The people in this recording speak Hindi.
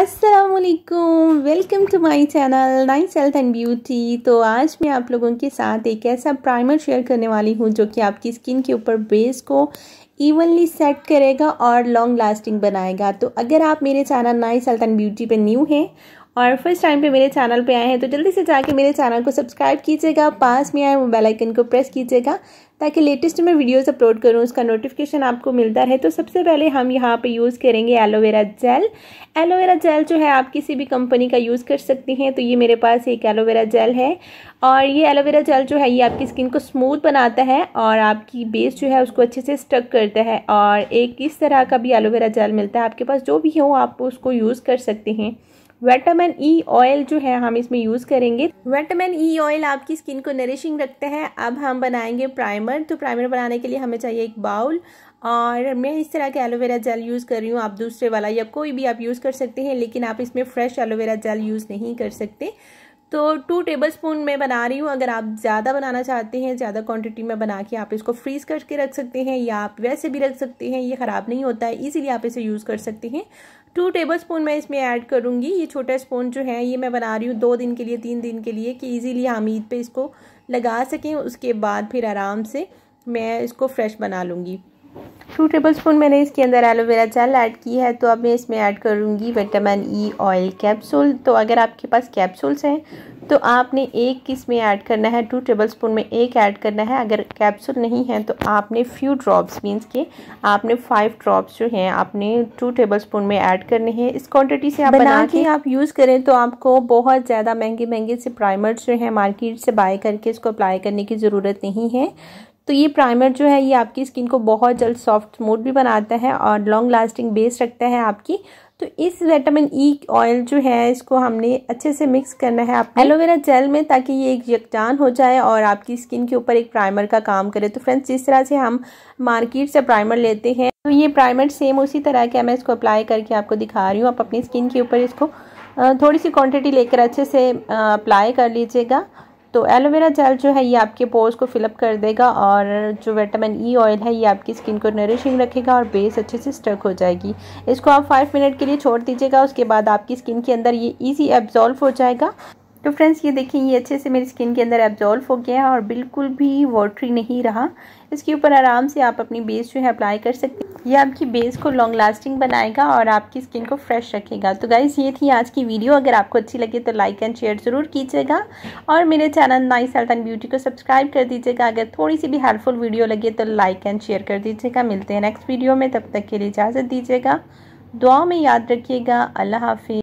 असलकुम welcome to my channel nice health and beauty तो आज मैं आप लोगों के साथ एक ऐसा प्राइमर शेयर करने वाली हूँ जो कि आपकी स्किन के ऊपर बेस को इवनली सेट करेगा और लॉन्ग लास्टिंग बनाएगा तो अगर आप मेरे channel nice health and beauty पे न्यू हैं और फर्स्ट टाइम पे मेरे चैनल पे आए हैं तो जल्दी से जाके मेरे चैनल को सब्सक्राइब कीजिएगा पास में आए मोबाइल आइकन को प्रेस कीजिएगा ताकि लेटेस्ट मैं वीडियोस अपलोड करूँ उसका नोटिफिकेशन आपको मिलता रहे तो सबसे पहले हम यहाँ पे यूज़ करेंगे एलोवेरा जेल एलोवेरा जेल जो है आप किसी भी कंपनी का यूज़ कर सकती हैं तो ये मेरे पास एक एलोवेरा जेल है और ये एलोवेरा जेल जो है ये आपकी स्किन को स्मूथ बनाता है और आपकी बेस जो है उसको अच्छे से स्टक करता है और एक इस तरह का भी एलोवेरा जेल मिलता है आपके पास जो भी हो आप उसको यूज़ कर सकते हैं विटामिन ई ऑयल जो है हम इसमें यूज़ करेंगे विटामिन ई ऑयल आपकी स्किन को नरिशिंग रखते हैं अब हम बनाएंगे प्राइमर तो प्राइमर बनाने के लिए हमें चाहिए एक बाउल और मैं इस तरह के एलोवेरा जेल यूज़ कर रही हूँ आप दूसरे वाला या कोई भी आप यूज़ कर सकते हैं लेकिन आप इसमें फ्रेश एलोवेरा जेल यूज़ नहीं कर सकते तो टू टेबल स्पून मैं बना रही हूँ अगर आप ज़्यादा बनाना चाहते हैं ज़्यादा क्वांटिटी में बना के आप इसको फ्रीज़ करके रख सकते हैं या आप वैसे भी रख सकते हैं ये ख़राब नहीं होता है ईज़िली आप इसे यूज़ कर सकते हैं टू टेबल स्पून मैं इसमें ऐड करूँगी ये छोटा स्पून जो है ये मैं बना रही हूँ दो दिन के लिए तीन दिन के लिए कि ईज़िली हम ईद पर इसको लगा सकें उसके बाद फिर आराम से मैं इसको फ्रेश बना लूँगी टू टेबल स्पून मैंने इसके अंदर एलोवेरा जेल ऐड की है तो अब मैं इसमें ऐड करूँगी विटामिन ई ऑयल कैप्सूल तो अगर आपके पास कैप्सूल्स हैं तो आपने एक इसमें ऐड करना है टू टेबल स्पून में एक ऐड करना है अगर कैप्सूल नहीं है तो आपने फ्यू ड्रॉप्स मीन्स के आपने फाइव ड्रॉप्स जो हैं आपने टू टेबल स्पून में ऐड करने हैं इस क्वान्टिटी से आप बना, बना के आप यूज़ करें तो आपको बहुत ज़्यादा महंगे महंगे से प्राइमर्स जो हैं मार्केट से बाय करके इसको अप्लाई करने की ज़रूरत नहीं है तो ये प्राइमर जो है ये आपकी स्किन को बहुत जल्द सॉफ्ट मोड भी बनाता है और लॉन्ग लास्टिंग बेस रखता है आपकी तो इस विटामिन ई ऑयल जो है इसको हमने अच्छे से मिक्स करना है आप एलोवेरा जेल में ताकि ये एक यकजान हो जाए और आपकी स्किन के ऊपर एक प्राइमर का काम करे तो फ्रेंड्स जिस तरह से हम मार्केट से प्राइमर लेते हैं तो ये प्राइमर सेम उसी तरह के मैं इसको अप्लाई करके आपको दिखा रही हूँ आप अपनी स्किन के ऊपर इसको थोड़ी सी क्वांटिटी लेकर अच्छे से अप्लाई कर लीजिएगा तो एलोवेरा जेल जो है ये आपके पोर्स को फिलअप कर देगा और जो विटामिन ई e ऑयल है ये आपकी स्किन को नरिशिंग रखेगा और बेस अच्छे से स्टक हो जाएगी इसको आप फाइव मिनट के लिए छोड़ दीजिएगा उसके बाद आपकी स्किन के अंदर ये ईजी एब्जॉल्व हो जाएगा तो फ्रेंड्स ये देखिए ये अच्छे से मेरी स्किन के अंदर एब्जॉल्व हो गया है और बिल्कुल भी वॉटरी नहीं रहा इसके ऊपर आराम से आप अपनी बेस जो है अप्लाई कर सकते हैं ये आपकी बेस को लॉन्ग लास्टिंग बनाएगा और आपकी स्किन को फ्रेश रखेगा तो गाइज़ ये थी आज की वीडियो अगर आपको अच्छी लगे तो लाइक एंड शेयर ज़रूर कीजिएगा और मेरे channel nice health and beauty को सब्सक्राइब कर दीजिएगा अगर थोड़ी सी भी हेल्पफुल वीडियो लगे तो लाइक एंड शेयर कर दीजिएगा मिलते हैं नेक्स्ट वीडियो में तब तक के लिए इजाज़त दीजिएगा दुआ में याद रखिएगा अल्लाह हाफि